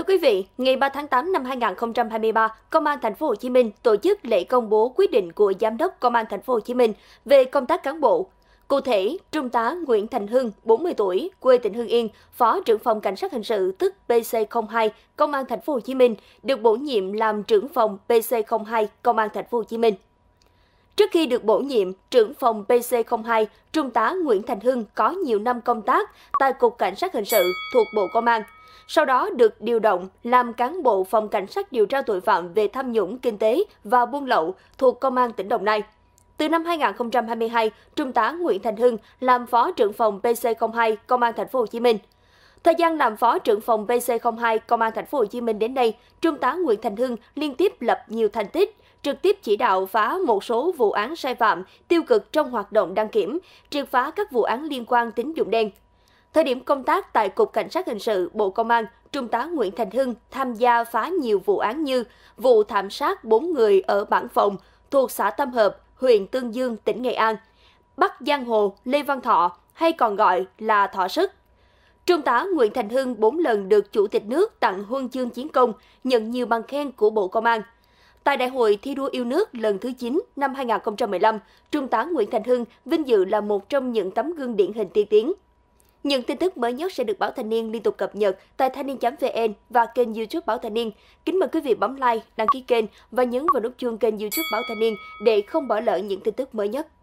Thưa quý vị, ngày 3 tháng 8 năm 2023, Công an thành phố Hồ Chí Minh tổ chức lễ công bố quyết định của Giám đốc Công an thành phố Hồ Chí Minh về công tác cán bộ. Cụ thể, Trung tá Nguyễn Thành Hưng, 40 tuổi, quê tỉnh Hưng Yên, Phó trưởng phòng Cảnh sát hình sự tức PC02, Công an thành phố Hồ Chí Minh, được bổ nhiệm làm trưởng phòng PC02, Công an thành phố Hồ Chí Minh. Trước khi được bổ nhiệm, trưởng phòng PC02, Trung tá Nguyễn Thành Hưng có nhiều năm công tác tại Cục Cảnh sát Hình sự thuộc Bộ Công an. Sau đó được điều động làm cán bộ phòng cảnh sát điều tra tội phạm về tham nhũng kinh tế và buôn lậu thuộc Công an tỉnh Đồng Nai. Từ năm 2022, Trung tá Nguyễn Thành Hưng làm phó trưởng phòng PC02 Công an thành phố Hồ Chí Minh. Thời gian làm phó trưởng phòng PC02 Công an thành phố Hồ Chí Minh đến đây, Trung tá Nguyễn Thành Hưng liên tiếp lập nhiều thành tích, trực tiếp chỉ đạo phá một số vụ án sai phạm, tiêu cực trong hoạt động đăng kiểm, triệt phá các vụ án liên quan tín dụng đen. Thời điểm công tác tại Cục Cảnh sát Hình sự Bộ Công an, Trung tá Nguyễn Thành Hưng tham gia phá nhiều vụ án như vụ thảm sát 4 người ở bản phòng thuộc xã Tâm Hợp, huyện Tương Dương, tỉnh Nghệ An, bắt giang hồ Lê Văn Thọ hay còn gọi là Thọ Sức, Trung tá Nguyễn Thành Hưng 4 lần được Chủ tịch nước tặng huân chương chiến công, nhận nhiều bằng khen của Bộ Công an. Tại Đại hội thi đua yêu nước lần thứ 9 năm 2015, Trung tá Nguyễn Thành Hưng vinh dự là một trong những tấm gương điển hình tiên tiến. Những tin tức mới nhất sẽ được Báo Thanh Niên liên tục cập nhật tại thanh niên.vn và kênh youtube Báo Thanh Niên. Kính mời quý vị bấm like, đăng ký kênh và nhấn vào nút chuông kênh youtube Báo Thanh Niên để không bỏ lỡ những tin tức mới nhất.